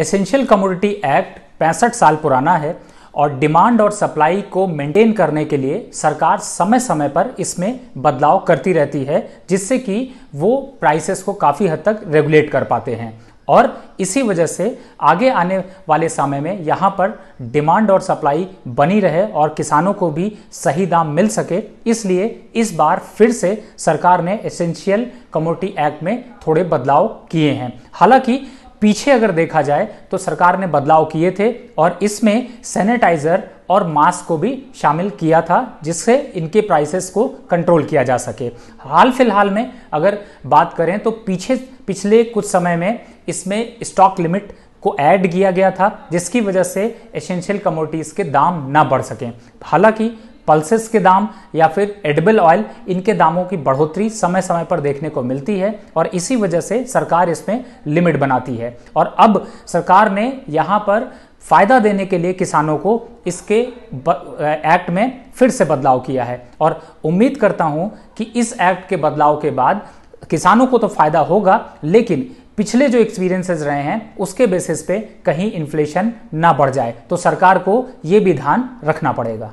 essential commodity act पैंसठ साल पुराना है और डिमांड और सप्लाई को मेंटेन करने के लिए सरकार समय समय पर इसमें बदलाव करती रहती है जिससे कि वो प्राइसेस को काफ़ी हद तक रेगुलेट कर पाते हैं और इसी वजह से आगे आने वाले समय में यहाँ पर डिमांड और सप्लाई बनी रहे और किसानों को भी सही दाम मिल सके इसलिए इस बार फिर से सरकार ने एसेंशियल कमोडिटी एक्ट में थोड़े बदलाव किए हैं हालांकि पीछे अगर देखा जाए तो सरकार ने बदलाव किए थे और इसमें सैनिटाइजर और मास्क को भी शामिल किया था जिससे इनके प्राइसेस को कंट्रोल किया जा सके हाल फिलहाल में अगर बात करें तो पीछे पिछले कुछ समय में इसमें स्टॉक लिमिट को ऐड किया गया था जिसकी वजह से एसेंशियल कमोडिटीज़ के दाम ना बढ़ सकें हालांकि पल्सेस के दाम या फिर एडबल ऑयल इनके दामों की बढ़ोतरी समय समय पर देखने को मिलती है और इसी वजह से सरकार इसमें लिमिट बनाती है और अब सरकार ने यहाँ पर फायदा देने के लिए किसानों को इसके एक्ट में फिर से बदलाव किया है और उम्मीद करता हूं कि इस एक्ट के बदलाव के बाद किसानों को तो फायदा होगा लेकिन पिछले जो एक्सपीरियंसेस रहे हैं उसके बेसिस पे कहीं इन्फ्लेशन ना बढ़ जाए तो सरकार को ये भी ध्यान रखना पड़ेगा